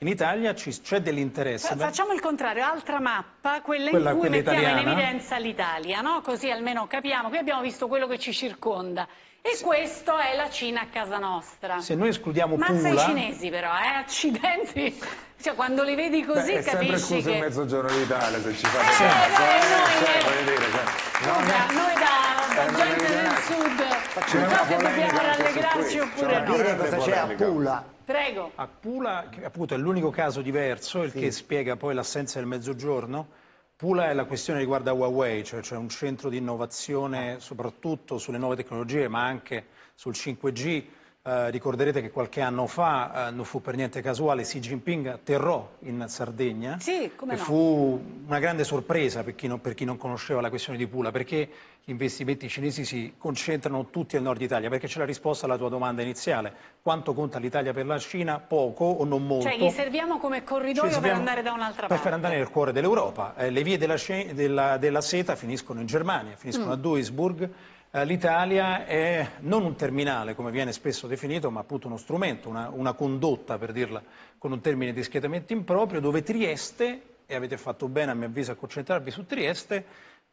In Italia c'è dell'interesse. Facciamo il contrario, altra mappa, quella, quella in cui quella mettiamo italiana. in evidenza l'Italia, no? così almeno capiamo. Qui abbiamo visto quello che ci circonda. E sì. questo è la Cina a casa nostra. Se noi escludiamo Mazza Pula... Mazza i cinesi però, eh? accidenti. Cioè, quando li vedi così Beh, capisci che... è sempre scuso che... il mezzogiorno d'Italia se ci fate sì. Eh, caso. Eh, eh, noi, cioè, noi, eh. cioè, noi da, da eh, gente del sud c'è una polemica anche oppure no? Dire cosa c'è a Pula. Prego. A Pula, che appunto è l'unico caso diverso, il sì. che spiega poi l'assenza del mezzogiorno. Pula è la questione riguarda Huawei, cioè cioè un centro di innovazione soprattutto sulle nuove tecnologie, ma anche sul 5G eh, ricorderete che qualche anno fa, eh, non fu per niente casuale, Xi Jinping atterrò in Sardegna. Sì, come no. Fu una grande sorpresa per chi, non, per chi, non, conosceva la questione di Pula, perché gli investimenti cinesi si concentrano tutti al nord Italia, perché c'è la risposta alla tua domanda iniziale. Quanto conta l'Italia per la Cina? Poco o non molto. Cioè, gli serviamo come corridoio serviamo, per andare da un'altra parte. Per andare nel cuore dell'Europa. Eh, le vie della, della, della, seta finiscono in Germania, finiscono mm. a Duisburg eh, L'Italia è non un terminale, come viene spesso definito, ma appunto uno strumento, una, una condotta, per dirla con un termine discretamente improprio, dove Trieste, e avete fatto bene a mio avviso a concentrarvi su Trieste,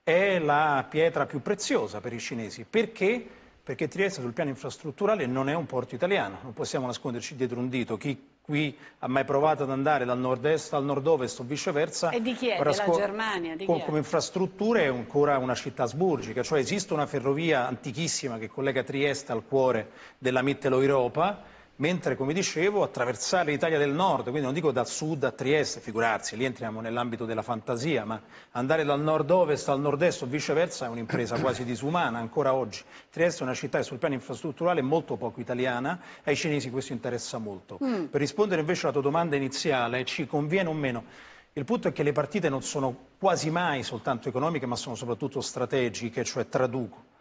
è la pietra più preziosa per i cinesi, perché perché Trieste sul piano infrastrutturale non è un porto italiano, non possiamo nasconderci dietro un dito. Chi qui ha mai provato ad andare dal nord-est al nord-ovest o viceversa... E di chi è? Della Germania? Di con, Come infrastrutture è ancora una città sburgica, cioè esiste una ferrovia antichissima che collega Trieste al cuore della Mitteleuropa mentre come dicevo attraversare l'Italia del nord, quindi non dico da sud a Trieste, figurarsi, lì entriamo nell'ambito della fantasia, ma andare dal nord-ovest al nord-est o viceversa è un'impresa quasi disumana ancora oggi. Trieste è una città che sul piano infrastrutturale è molto poco italiana, ai cinesi questo interessa molto. Mm. Per rispondere invece alla tua domanda iniziale, ci conviene o meno? Il punto è che le partite non sono quasi mai soltanto economiche, ma sono soprattutto strategiche, cioè traduco.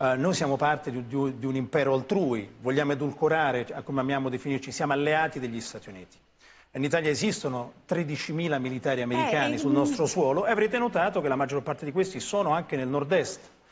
Eh, noi siamo parte di, di, di, un impero altrui, vogliamo edulcorare, cioè, come amiamo definirci, siamo alleati degli Stati Uniti. In Italia esistono 13.000 militari eh, americani eh, sul nostro suolo e avrete notato che la maggior parte di questi sono anche nel nord-est